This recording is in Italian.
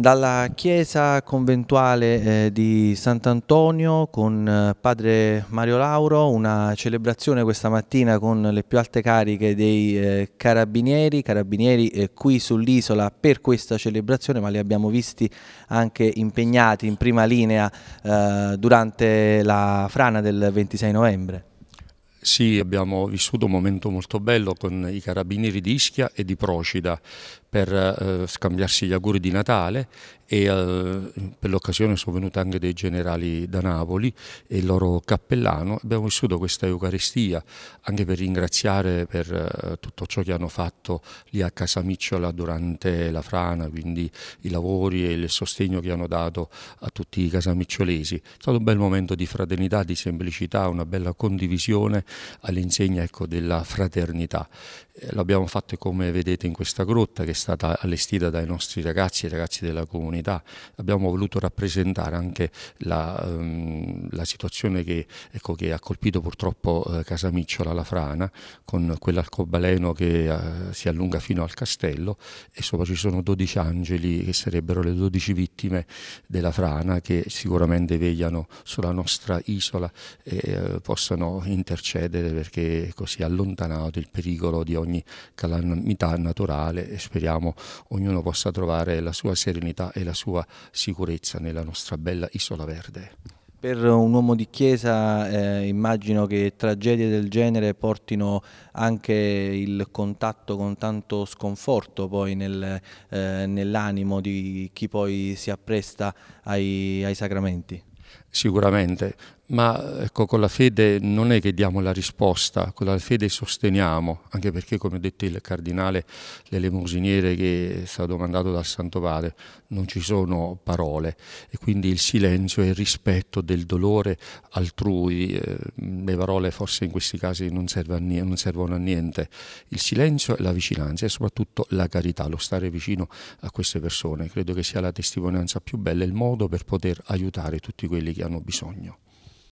dalla chiesa conventuale eh, di Sant'Antonio con eh, padre Mario Lauro, una celebrazione questa mattina con le più alte cariche dei eh, carabinieri, carabinieri eh, qui sull'isola per questa celebrazione, ma li abbiamo visti anche impegnati in prima linea eh, durante la frana del 26 novembre. Sì, abbiamo vissuto un momento molto bello con i carabinieri di Ischia e di Procida per eh, scambiarsi gli auguri di Natale e eh, per l'occasione sono venuti anche dei generali da Napoli e il loro cappellano. Abbiamo vissuto questa Eucaristia anche per ringraziare per eh, tutto ciò che hanno fatto lì a Casamicciola durante la frana, quindi i lavori e il sostegno che hanno dato a tutti i casamicciolesi. È stato un bel momento di fraternità, di semplicità, una bella condivisione all'insegna ecco, della fraternità. Eh, l'abbiamo fatto come vedete in questa grotta che è stata allestita dai nostri ragazzi e ragazzi della comunità. Abbiamo voluto rappresentare anche la, um, la situazione che, ecco, che, ha colpito purtroppo eh, Casamicciola la frana con quell'arcobaleno che eh, si allunga fino al castello e sopra ci sono 12 angeli che sarebbero le 12 vittime della frana che sicuramente vegliano sulla nostra isola e eh, possano intercedere succedere perché è così allontanato il pericolo di ogni calamità naturale e speriamo ognuno possa trovare la sua serenità e la sua sicurezza nella nostra bella isola verde. Per un uomo di chiesa eh, immagino che tragedie del genere portino anche il contatto con tanto sconforto poi nel, eh, nell'animo di chi poi si appresta ai, ai sacramenti sicuramente, ma ecco, con la fede non è che diamo la risposta, con la fede sosteniamo, anche perché come ha detto il cardinale, l'elemosiniere che è stato mandato dal Santo Padre, non ci sono parole e quindi il silenzio e il rispetto del dolore altrui, eh, le parole forse in questi casi non, serve a niente, non servono a niente, il silenzio e la vicinanza e soprattutto la carità, lo stare vicino a queste persone, credo che sia la testimonianza più bella, il modo per poter aiutare tutti quei quelli che hanno bisogno.